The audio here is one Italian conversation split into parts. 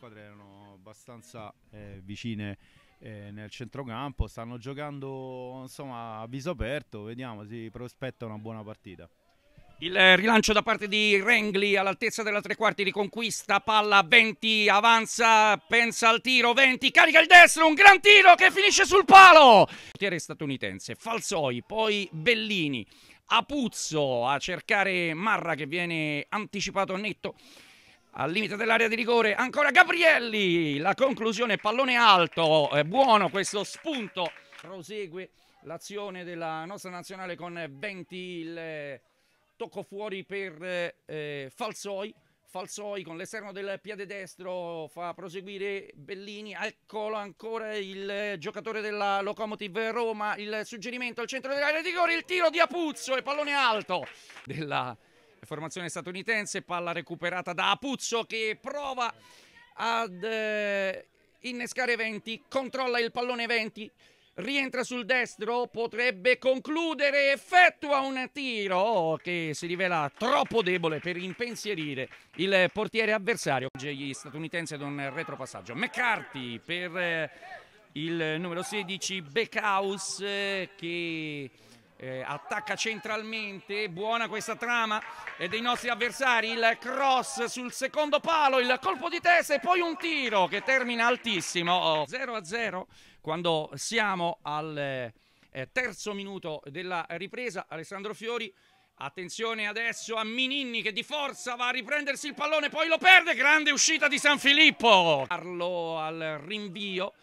squadre erano abbastanza eh, vicine eh, nel centrocampo, stanno giocando insomma, a viso aperto, vediamo, si prospetta una buona partita. Il eh, rilancio da parte di Rengli all'altezza della tre quarti riconquista, palla 20, avanza, pensa al tiro, 20, carica il destro, un gran tiro che finisce sul palo! Portiere statunitense, Falsoi, poi Bellini, Apuzzo a cercare Marra che viene anticipato netto al limite dell'area di rigore ancora Gabrielli la conclusione pallone alto è buono questo spunto prosegue l'azione della nostra nazionale con 20 il eh, tocco fuori per eh, Falsoi Falsoi con l'esterno del piede destro fa proseguire Bellini, eccolo ancora il giocatore della Locomotive Roma, il suggerimento al centro dell'area di rigore, il tiro di Apuzzo e pallone alto della Formazione statunitense, palla recuperata da Apuzzo che prova ad eh, innescare Venti, controlla il pallone Venti, rientra sul destro, potrebbe concludere, effettua un tiro che si rivela troppo debole per impensierire il portiere avversario. Oggi gli statunitensi ad un retropassaggio. McCarthy per eh, il numero 16, Beckhaus eh, che eh, attacca centralmente, buona questa trama e eh, dei nostri avversari, il cross sul secondo palo, il colpo di testa e poi un tiro che termina altissimo, 0 a 0 quando siamo al eh, terzo minuto della ripresa, Alessandro Fiori Attenzione adesso a Mininni che di forza va a riprendersi il pallone, poi lo perde. Grande uscita di San Filippo. Carlo al rinvio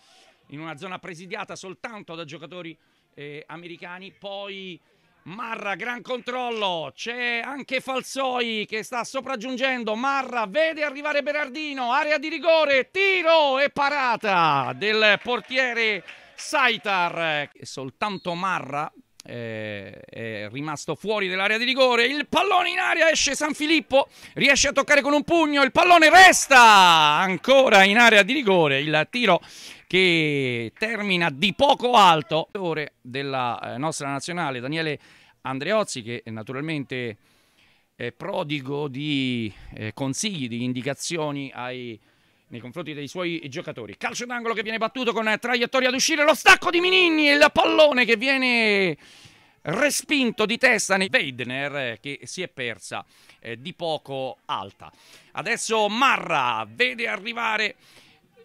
in una zona presidiata soltanto da giocatori eh, americani. Poi Marra, gran controllo. C'è anche Falsoi che sta sopraggiungendo. Marra vede arrivare Berardino, area di rigore, tiro e parata del portiere Saitar. E Soltanto Marra eh, è rimasto fuori dell'area di rigore. Il pallone in aria esce San Filippo, riesce a toccare con un pugno. Il pallone resta ancora in area di rigore. Il tiro che termina di poco alto. Ore della eh, nostra nazionale, Daniele Andreozzi, che naturalmente è prodigo di eh, consigli, di indicazioni ai nei confronti dei suoi giocatori. Calcio d'angolo che viene battuto con traiettoria ad uscire, lo stacco di Mininni, il pallone che viene respinto di testa nei Weidner eh, che si è persa eh, di poco alta. Adesso Marra vede arrivare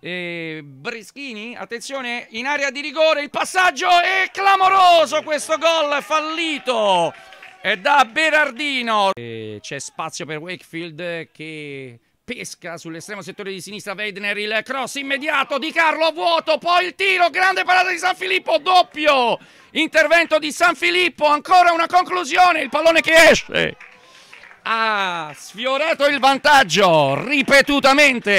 eh, Breschini, attenzione in area di rigore, il passaggio è clamoroso, questo gol fallito è da Berardino. E C'è spazio per Wakefield che pesca sull'estremo settore di sinistra Weidner il cross immediato di Carlo vuoto poi il tiro grande parata di San Filippo doppio intervento di San Filippo ancora una conclusione il pallone che esce ha sfiorato il vantaggio ripetutamente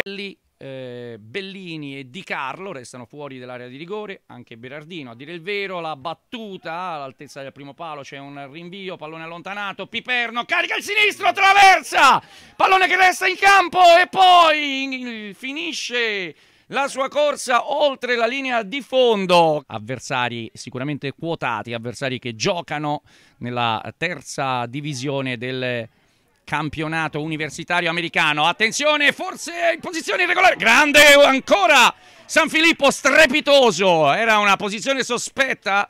eh, Bellini e Di Carlo restano fuori dell'area di rigore, anche Berardino a dire il vero, la battuta all'altezza del primo palo c'è un rinvio, pallone allontanato, Piperno carica il sinistro, traversa, pallone che resta in campo e poi finisce la sua corsa oltre la linea di fondo. Avversari sicuramente quotati, avversari che giocano nella terza divisione del campionato universitario americano. Attenzione, forse in posizione irregolare. Grande ancora San Filippo strepitoso. Era una posizione sospetta.